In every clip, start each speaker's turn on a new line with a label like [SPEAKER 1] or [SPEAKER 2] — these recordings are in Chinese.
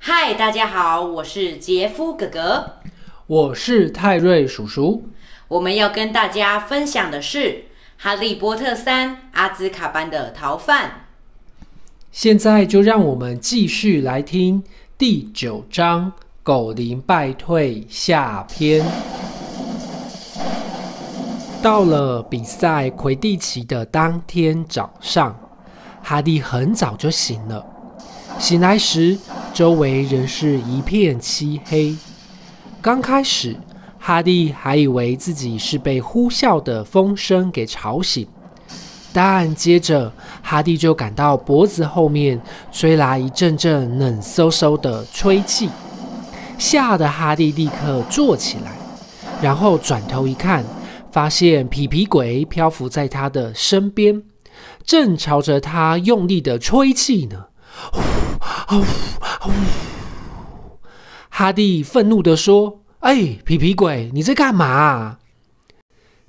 [SPEAKER 1] 嗨，大家好，我是杰夫哥哥，
[SPEAKER 2] 我是泰瑞叔叔。
[SPEAKER 1] 我们要跟大家分享的是《哈利波特三：阿兹卡班的逃犯》。
[SPEAKER 2] 现在就让我们继续来听第九章“狗灵败退”下篇。到了比赛魁地奇的当天早上，哈利很早就醒了，醒来时。周围仍是一片漆黑。刚开始，哈蒂还以为自己是被呼啸的风声给吵醒，但接着哈蒂就感到脖子后面吹来一阵阵冷飕飕的吹气，吓得哈蒂立刻坐起来，然后转头一看，发现皮皮鬼漂浮在他的身边，正朝着他用力的吹气呢。哈蒂愤怒地说：“哎，皮皮鬼，你在干嘛？”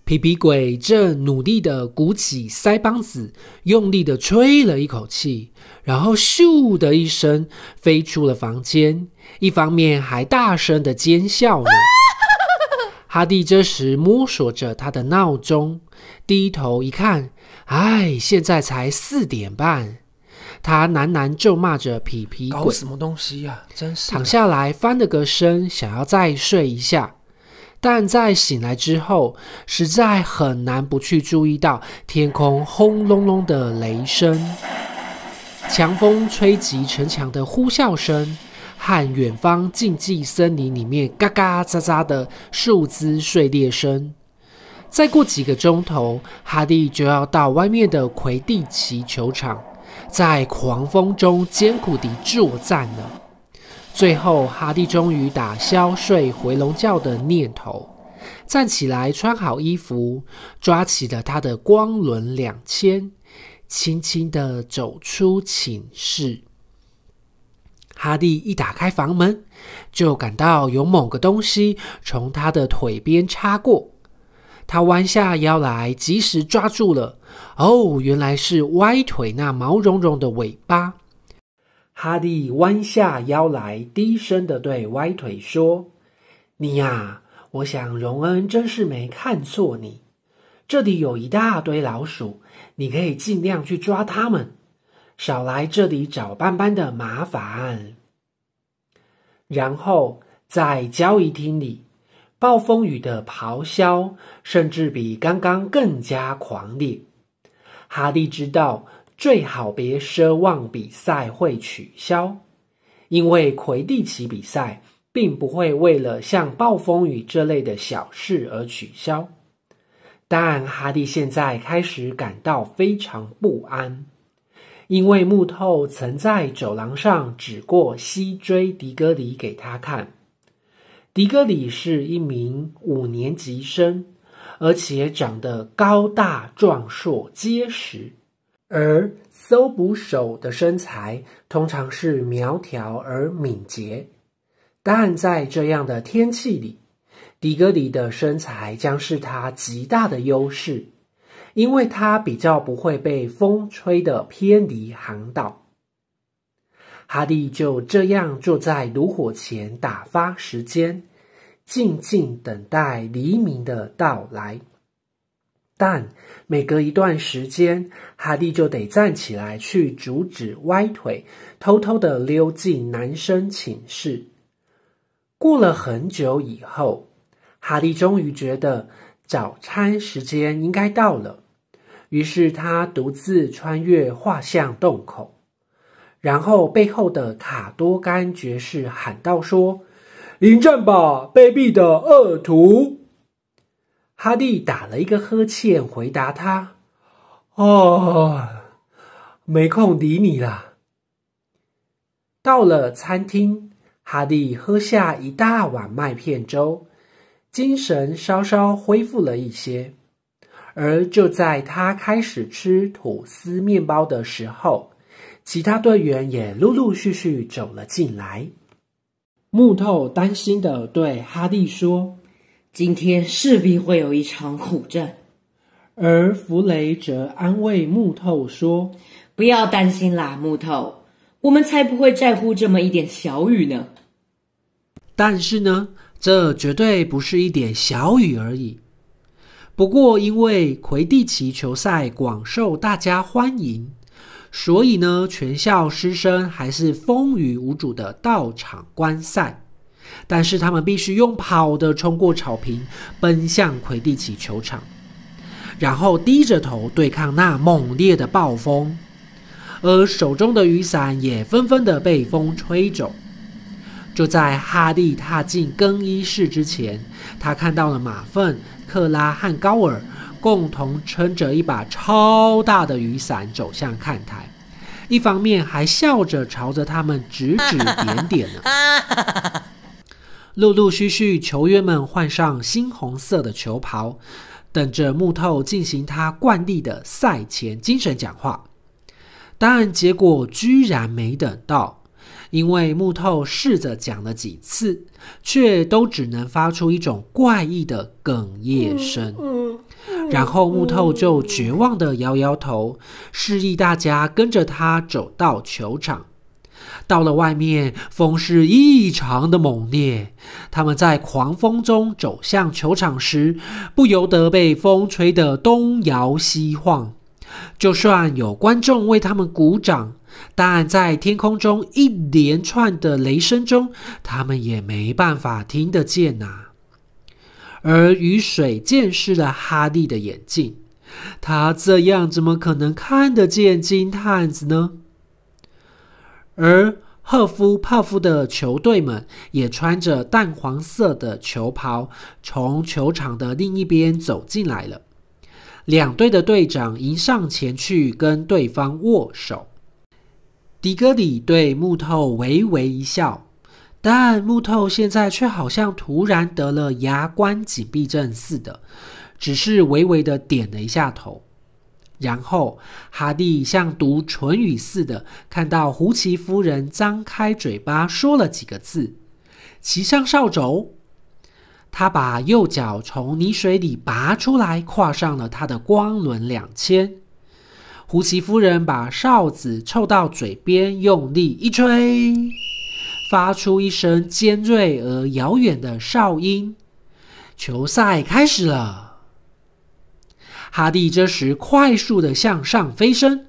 [SPEAKER 2] 皮皮鬼正努力地鼓起腮帮子，用力地吹了一口气，然后咻的一声飞出了房间，一方面还大声地尖笑呢。哈蒂这时摸索着他的闹钟，低头一看，哎，现在才四点半。他喃喃咒骂着：“皮皮，搞什么东西呀！”真是躺下来翻了个身，想要再睡一下，但在醒来之后，实在很难不去注意到天空轰隆隆的雷声、强风吹及城墙的呼啸声，和远方禁忌森林里面嘎嘎喳喳的树枝碎裂声。再过几个钟头，哈利就要到外面的魁地奇球场。在狂风中艰苦地作战呢。最后，哈蒂终于打消睡回笼觉的念头，站起来穿好衣服，抓起了他的光轮两千，轻轻地走出寝室。哈蒂一打开房门，就感到有某个东西从他的腿边擦过。他弯下腰来，及时抓住了。哦，原来是歪腿那毛茸茸的尾巴。哈利弯下腰来，低声的对歪腿说：“你呀，我想荣恩真是没看错你。这里有一大堆老鼠，你可以尽量去抓它们，少来这里找斑斑的麻烦。”然后在交易厅里。暴风雨的咆哮甚至比刚刚更加狂烈。哈利知道最好别奢望比赛会取消，因为魁地奇比赛并不会为了像暴风雨这类的小事而取消。但哈利现在开始感到非常不安，因为木头曾在走廊上指过西追迪戈里给他看。迪格里是一名五年级生，而且长得高大壮硕、结实。而搜捕手的身材通常是苗条而敏捷，但在这样的天气里，迪格里的身材将是他极大的优势，因为他比较不会被风吹得偏离航道。哈利就这样坐在炉火前打发时间。静静等待黎明的到来，但每隔一段时间，哈利就得站起来去阻止歪腿偷偷的溜进男生寝室。过了很久以后，哈利终于觉得早餐时间应该到了，于是他独自穿越画像洞口，然后背后的卡多甘爵士喊道：“说。”迎战吧，卑鄙的恶徒！哈利打了一个呵欠，回答他：“啊，没空理你了。”到了餐厅，哈利喝下一大碗麦片粥，精神稍稍恢复了一些。而就在他开始吃吐司面包的时候，其他队员也陆陆续续走了进来。木头担心的对哈利说：“今天势必会有一场苦战。”而弗雷则
[SPEAKER 1] 安慰木头说：“不要担心啦，木头，我们才不会在乎
[SPEAKER 2] 这么一点小雨呢。”但是呢，这绝对不是一点小雨而已。不过，因为魁地奇球赛广受大家欢迎。所以呢，全校师生还是风雨无阻的到场观赛，但是他们必须用跑的冲过草坪，奔向魁地奇球场，然后低着头对抗那猛烈的暴风，而手中的雨伞也纷纷的被风吹走。就在哈利踏进更衣室之前，他看到了马粪、克拉和高尔。共同撑着一把超大的雨伞走向看台，一方面还笑着朝着他们指指点点呢。陆陆续续，球员们换上猩红色的球袍，等着木头进行他惯例的赛前精神讲话。但结果居然没等到，因为木头试着讲了几次，却都只能发出一种怪异的哽咽声。然后木头就绝望地摇摇头，示意大家跟着他走到球场。到了外面，风势异常的猛烈。他们在狂风中走向球场时，不由得被风吹得东摇西晃。就算有观众为他们鼓掌，但在天空中一连串的雷声中，他们也没办法听得见呐。而雨水溅湿了哈利的眼镜，他这样怎么可能看得见金探子呢？而赫夫、泡夫的球队们也穿着淡黄色的球袍，从球场的另一边走进来了。两队的队长迎上前去跟对方握手。迪格里对木头微微一笑。但木头现在却好像突然得了牙关紧闭症似的，只是微微的点了一下头。然后哈蒂像读唇语似的，看到胡奇夫人张开嘴巴说了几个字：“骑上扫帚。”他把右脚从泥水里拔出来，跨上了他的光轮两千。胡奇夫人把哨子凑到嘴边，用力一吹。发出一声尖锐而遥远的哨音，球赛开始了。哈蒂这时快速的向上飞升，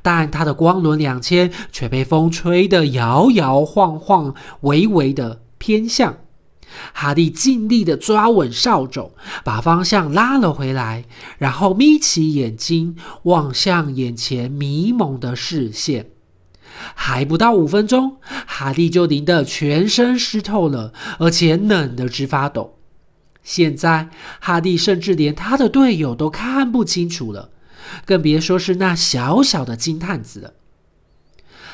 [SPEAKER 2] 但他的光轮两千却被风吹得摇摇晃晃，微微的偏向。哈蒂尽力的抓稳哨帚，把方向拉了回来，然后眯起眼睛望向眼前迷蒙的视线。还不到五分钟，哈蒂就淋得全身湿透了，而且冷得直发抖。现在，哈蒂甚至连他的队友都看不清楚了，更别说是那小小的金探子了。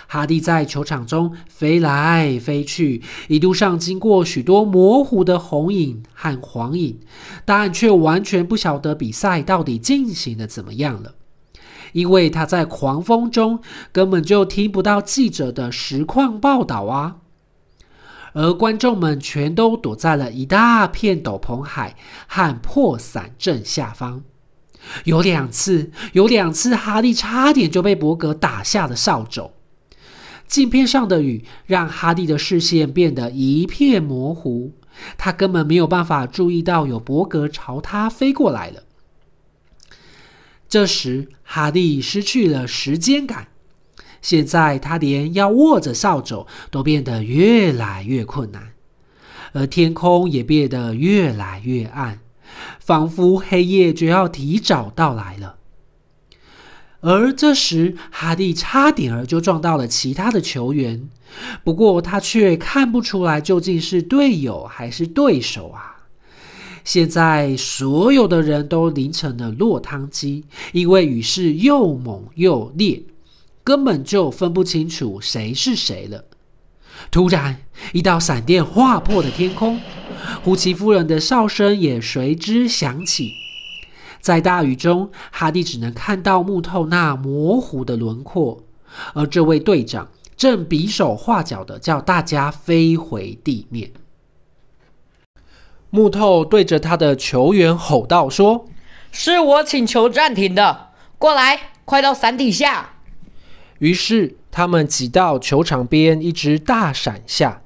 [SPEAKER 2] 哈蒂在球场中飞来飞去，一路上经过许多模糊的红影和黄影，但却完全不晓得比赛到底进行得怎么样了。因为他在狂风中根本就听不到记者的实况报道啊，而观众们全都躲在了一大片斗篷海和破伞阵下方。有两次，有两次，哈利差点就被伯格打下了扫帚。镜片上的雨让哈利的视线变得一片模糊，他根本没有办法注意到有伯格朝他飞过来了。这时，哈利失去了时间感。现在，他连要握着扫帚都变得越来越困难，而天空也变得越来越暗，仿佛黑夜就要提早到来了。而这时，哈利差点儿就撞到了其他的球员，不过他却看不出来究竟是队友还是对手啊。现在所有的人都淋成了落汤鸡，因为雨是又猛又烈，根本就分不清楚谁是谁了。突然，一道闪电划破了天空，胡奇夫人的哨声也随之响起。在大雨中，哈蒂只能看到木头那模糊的轮廓，而这位队长正比手画脚的叫大家飞回地面。木头对着他的球员吼道：“说，是我请求暂停的。过来，
[SPEAKER 1] 快到伞底下。”
[SPEAKER 2] 于是他们挤到球场边一只大伞下。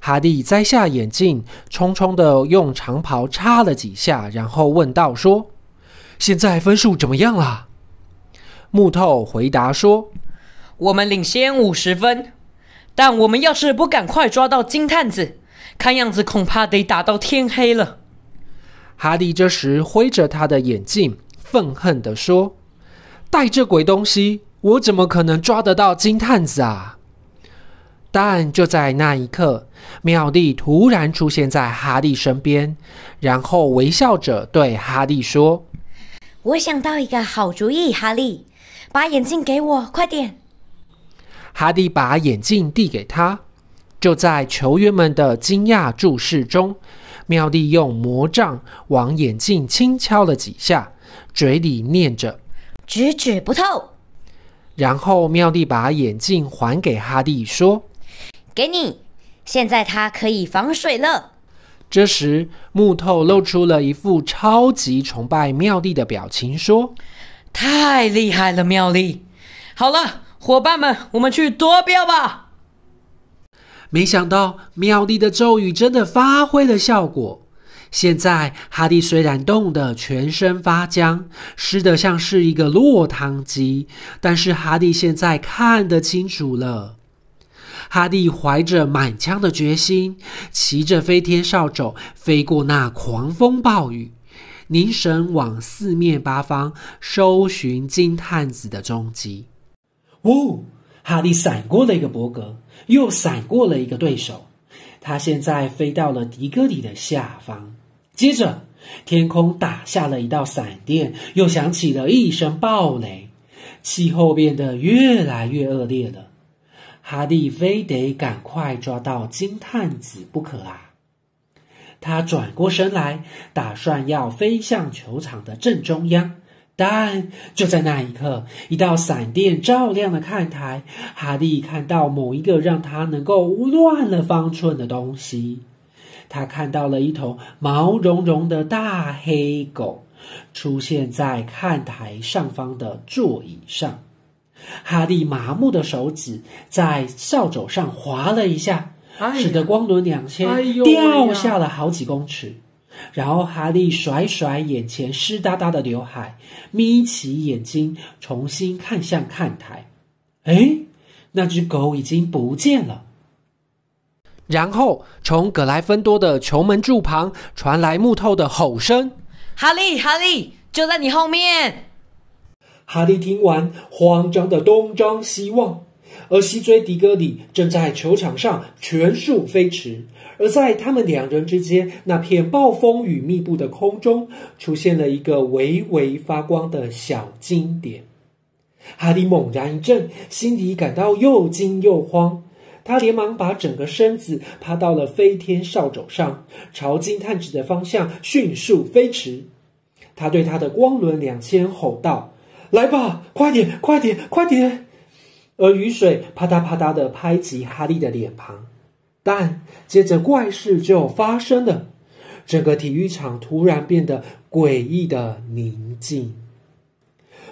[SPEAKER 2] 哈利摘下眼镜，匆匆的用长袍擦了几下，然后问道：“说，现在分数怎么样了？”木头回答说：“我们领先五十分，但我们要
[SPEAKER 1] 是不赶快抓到金探子。”看样子恐怕得打到天黑了。
[SPEAKER 2] 哈利这时挥着他的眼镜，愤恨的说：“带这鬼东西，我怎么可能抓得到金探子啊？”但就在那一刻，妙丽突然出现在哈利身边，然后微笑着对哈利说：“
[SPEAKER 1] 我想到一个好主意，哈利，把眼镜给我，快点。”
[SPEAKER 2] 哈利把眼镜递给他。就在球员们的惊讶注视中，妙丽用魔杖往眼镜轻敲了几下，嘴里念着“纸指不透”。然后妙丽把眼镜还给哈蒂，说：“
[SPEAKER 1] 给你，现在它可以防水了。”
[SPEAKER 2] 这时，木头露出了一副超级崇拜妙丽的表情，说：“太厉害了，妙丽！好了，伙伴们，我们去夺标吧。”没想到妙丽的咒语真的发挥了效果。现在哈蒂虽然冻得全身发僵，湿得像是一个落汤鸡，但是哈蒂现在看得清楚了。哈蒂怀着满腔的决心，骑着飞天扫帚飞过那狂风暴雨，凝神往四面八方搜寻金探子的踪迹。呜！哈蒂闪过了一个伯格。又闪过了一个对手，他现在飞到了迪戈里的下方。接着，天空打下了一道闪电，又响起了一声暴雷，气候变得越来越恶劣了。哈利非得赶快抓到金探子不可啊！他转过身来，打算要飞向球场的正中央。但就在那一刻，一道闪电照亮了看台。哈利看到某一个让他能够乱了方寸的东西。他看到了一头毛茸茸的大黑狗出现在看台上方的座椅上。哈利麻木的手指在扫帚上划了一下，使得光轮两千掉下了好几公尺。然后哈利甩甩眼前湿哒哒的刘海，眯起眼睛重新看向看台。哎，那只狗已经不见了。然后从格莱芬多的球门柱旁传来木头的吼声：“哈利，哈利，就在你后面！”哈利听完，慌张的东张西望，而西追迪戈里正在球场上全速飞驰。而在他们两人之间那片暴风雨密布的空中，出现了一个微微发光的小金点。哈利猛然一震，心底感到又惊又慌，他连忙把整个身子趴到了飞天扫帚上，朝金探子的方向迅速飞驰。他对他的光轮两千吼道：“来吧，快点，快点，快点！”而雨水啪嗒啪嗒地拍击哈利的脸庞。但接着怪事就发生了，整个体育场突然变得诡异的宁静。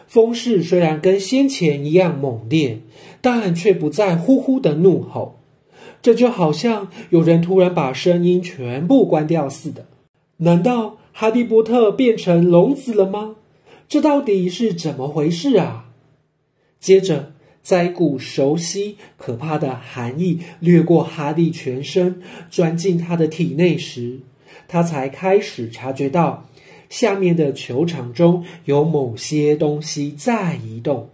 [SPEAKER 2] 风势虽然跟先前一样猛烈，但却不再呼呼的怒吼，这就好像有人突然把声音全部关掉似的。难道哈利波特变成聋子了吗？这到底是怎么回事啊？接着。在骨熟悉可怕的寒意掠过哈利全身，钻进他的体内时，他才开始察觉到下面的球场中有某些东西在移动。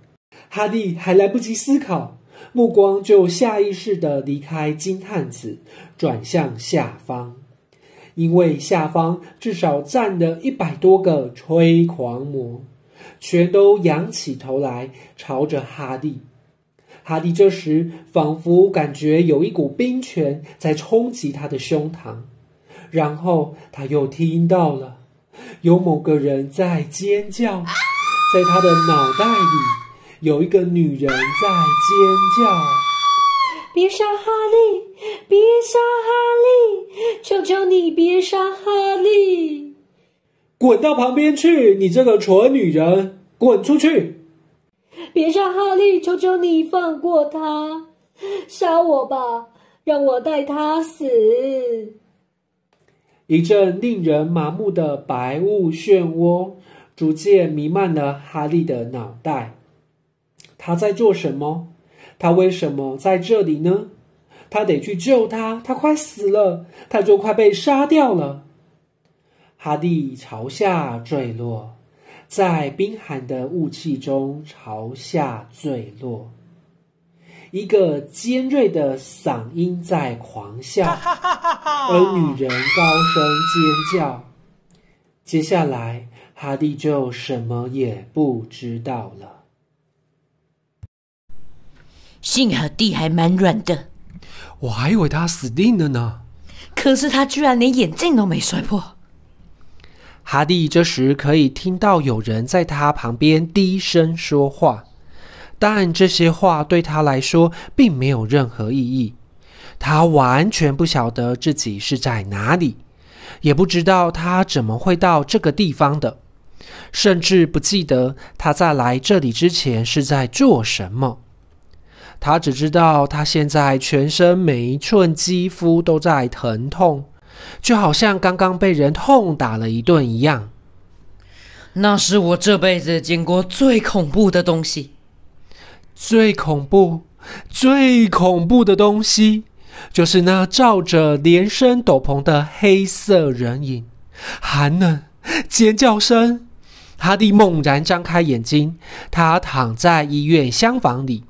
[SPEAKER 2] 哈利还来不及思考，目光就下意识的离开金探子，转向下方，因为下方至少站了一百多个吹狂魔，全都仰起头来，朝着哈利。哈利这时仿佛感觉有一股冰泉在冲击他的胸膛，然后他又听到了有某个人在尖叫，在他的脑袋里有一个女人在尖叫：“别杀哈利，
[SPEAKER 1] 别杀哈利，求求你别杀哈利！
[SPEAKER 2] 滚到旁边去，你这个蠢女人，滚出去！”
[SPEAKER 1] 别杀哈利！求求你放过他！杀我吧，让我带他死！
[SPEAKER 2] 一阵令人麻木的白雾漩涡逐渐弥漫了哈利的脑袋。他在做什么？他为什么在这里呢？他得去救他，他快死了，他就快被杀掉了。哈利朝下坠落。在冰寒的雾气中朝下坠落，一个尖锐的嗓音在狂笑，而女人高声尖叫。接下来，哈蒂就什么也不知道了。
[SPEAKER 1] 幸好地还蛮软的，
[SPEAKER 2] 我还以为他死定了呢。
[SPEAKER 1] 可是他居然连眼镜都没摔破。
[SPEAKER 2] 哈蒂这时可以听到有人在他旁边低声说话，但这些话对他来说并没有任何意义。他完全不晓得自己是在哪里，也不知道他怎么会到这个地方的，甚至不记得他在来这里之前是在做什么。他只知道他现在全身每一寸肌肤都在疼痛。就好像刚刚被人痛打了一顿一样。
[SPEAKER 1] 那是我这辈子见过最恐怖的东西，
[SPEAKER 2] 最恐怖、最恐怖的东西，就是那罩着连身斗篷的黑色人影。寒冷、尖叫声，哈迪猛然张开眼睛。他躺在医院厢房里，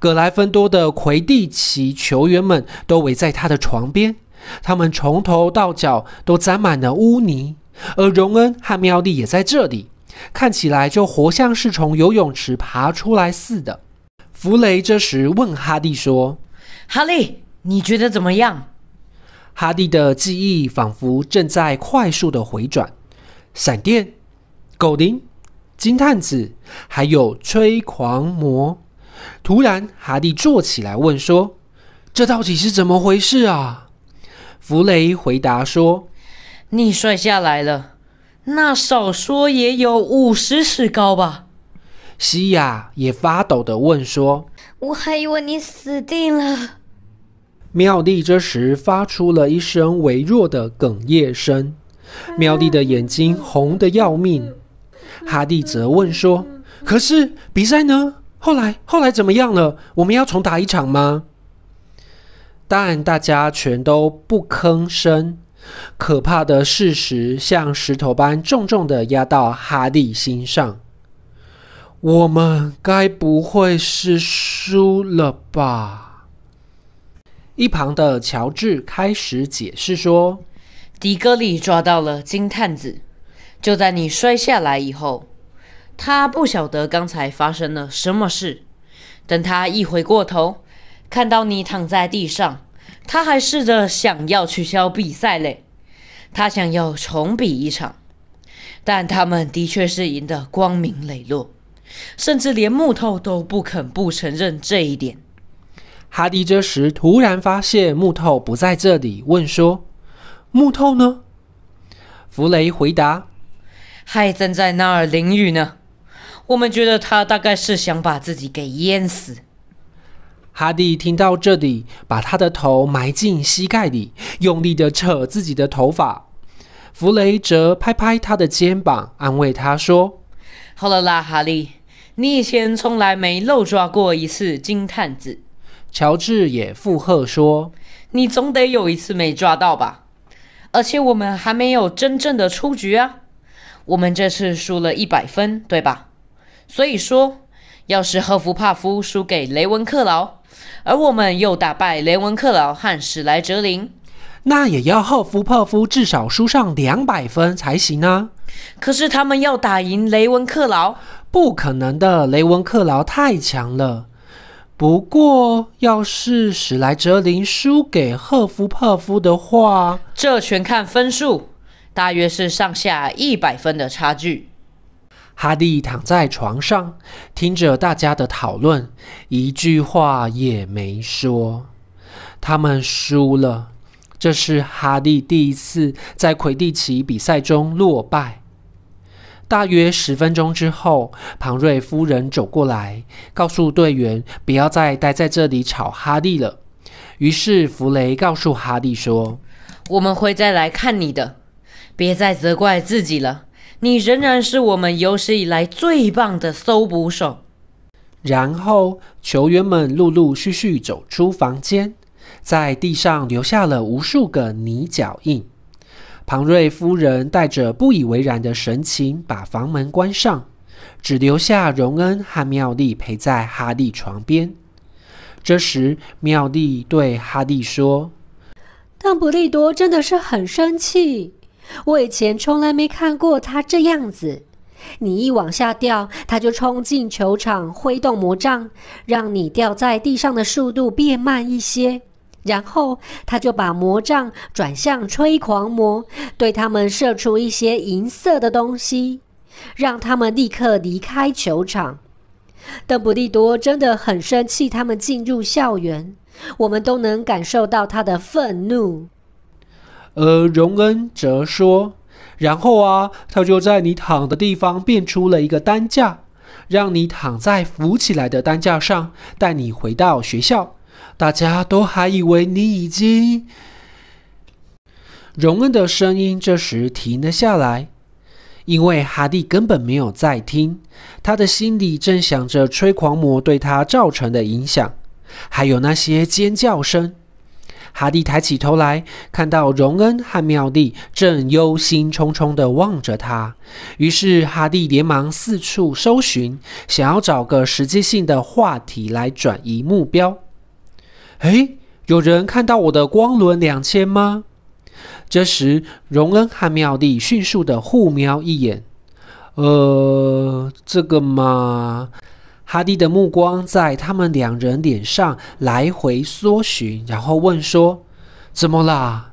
[SPEAKER 2] 格莱芬多的魁地奇球员们都围在他的床边。他们从头到脚都沾满了污泥，而荣恩和妙丽也在这里，看起来就活像是从游泳池爬出来似的。弗雷这时问哈蒂说：“哈利，你觉得怎么样？”哈蒂的记忆仿佛正在快速的回转，闪电、狗铃、金探子，还有吹狂魔。突然，哈蒂坐起来问说：“这到底是怎么回事啊？”弗雷回答说：“你摔下来了，那少说也
[SPEAKER 1] 有五十尺高吧。”
[SPEAKER 2] 西亚也发抖的问说：“
[SPEAKER 1] 我还以为你死定了。”
[SPEAKER 2] 妙丽这时发出了一声微弱的哽咽声，妙丽的眼睛红的要命。哈蒂则问说：“可是比赛呢？后来后来怎么样了？我们要重打一场吗？”但大家全都不吭声，可怕的事实像石头般重重的压到哈利心上。我们该不会是输了吧？一旁的乔治开始解释说：“迪格里抓到了金探子，
[SPEAKER 1] 就在你摔下来以后，他不晓得刚才发生了什么事，等他一回过头。”看到你躺在地上，他还试着想要取消比赛嘞。他想要重比一场，但他们的确是赢得光明磊落，甚至连木
[SPEAKER 2] 头都不肯不承认这一点。哈迪这时突然发现木头不在这里，问说：“木头呢？”弗雷回
[SPEAKER 1] 答：“还站在那儿淋雨呢。我们觉得他大概是想
[SPEAKER 2] 把自己给淹死。”哈利听到这里，把他的头埋进膝盖里，用力的扯自己的头发。弗雷则拍拍他的肩膀，安慰他说：“
[SPEAKER 1] 好了啦，哈利，你以前从来没漏抓过一次金探子。”
[SPEAKER 2] 乔治也附和说：“
[SPEAKER 1] 你总得有一次没抓到吧？而且我们还没有真正的出局啊！我们这次输了一百分，对吧？所以说，要是赫夫帕夫输给雷文克劳，而我们又打败雷文克劳和
[SPEAKER 2] 史莱哲林，那也要赫夫帕夫至少输上两百分才行呢。可是他们要打赢雷文克劳，不可能的，雷文克劳太强了。不过，要是史莱哲林输给赫夫帕夫的话，
[SPEAKER 1] 这全看分数，大约是上下
[SPEAKER 2] 一百分的差距。哈利躺在床上，听着大家的讨论，一句话也没说。他们输了，这是哈利第一次在魁地奇比赛中落败。大约十分钟之后，庞瑞夫人走过来，告诉队员不要再待在这里吵哈利了。于是弗雷告诉哈利说：“
[SPEAKER 1] 我们会再来看你的，别再责怪自己了。”你
[SPEAKER 2] 仍然是我们有史以来最棒的
[SPEAKER 1] 搜捕手。
[SPEAKER 2] 然后，球员们陆陆续续走出房间，在地上留下了无数个泥脚印。庞瑞夫人带着不以为然的神情把房门关上，只留下荣恩和妙丽陪在哈利床边。这时，妙丽对哈利说：“
[SPEAKER 1] 邓布利多真的是很生气。”我以前从来没看过他这样子。你一往下掉，他就冲进球场，挥动魔杖，让你掉在地上的速度变慢一些。然后他就把魔杖转向吹狂魔，对他们射出一些银色的东西，让他们立刻离开球场。邓布利多真的很生气，他们进入校园，我们都能感受到他的愤怒。
[SPEAKER 2] 而荣恩则说：“然后啊，他就在你躺的地方变出了一个担架，让你躺在扶起来的担架上，带你回到学校。大家都还以为你已经……”荣恩的声音这时停了下来，因为哈蒂根本没有在听，他的心里正想着吹狂魔对他造成的影响，还有那些尖叫声。哈蒂抬起头来，看到荣恩和妙丽正忧心忡忡地望着他。于是哈蒂连忙四处搜寻，想要找个实际性的话题来转移目标。诶，有人看到我的光轮两千吗？这时，荣恩和妙丽迅速地互瞄一眼。呃，这个嘛……哈蒂的目光在他们两人脸上来回搜寻，然后问说：“怎么啦？”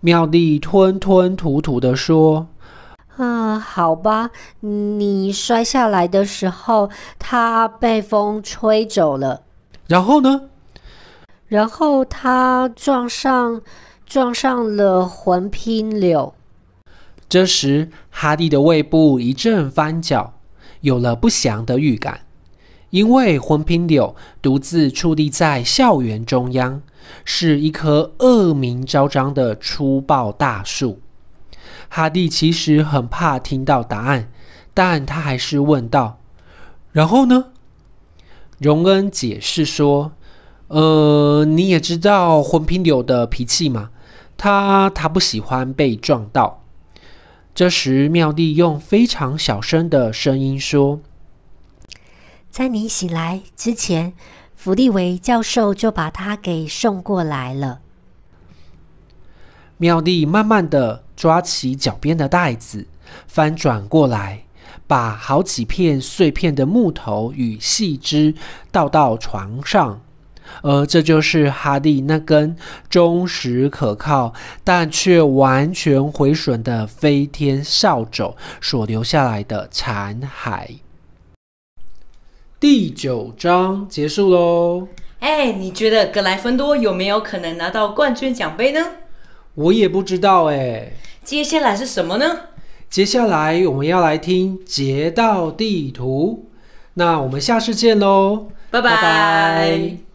[SPEAKER 2] 妙丽吞吞吐吐的说：“啊，好吧，你摔下来的时候，他被风吹走了。”“然后呢？”“然后他撞上，撞上了魂拼柳。”这时，哈蒂的胃部一阵翻搅，有了不祥的预感。因为魂平柳独自矗立在校园中央，是一棵恶名昭彰的粗暴大树。哈蒂其实很怕听到答案，但他还是问道：“然后呢？”荣恩解释说：“呃，你也知道魂平柳的脾气嘛，他他不喜欢被撞到。”这时，妙蒂用非常小声的声音说。在
[SPEAKER 1] 你醒来之前，弗利维教授就把他给送过来了。
[SPEAKER 2] 妙蒂慢慢的抓起脚边的袋子，翻转过来，把好几片碎片的木头与细枝倒到床上，而这就是哈利那根忠实可靠但却完全毁损的飞天扫帚所留下来的残骸。第九章结束喽。
[SPEAKER 1] 哎，你觉得格莱芬多有没有可能拿到冠军奖杯呢？
[SPEAKER 2] 我也不知道哎。
[SPEAKER 1] 接下来是什么呢？
[SPEAKER 2] 接下来我们要来听捷道地图。那我们下次见喽，拜拜。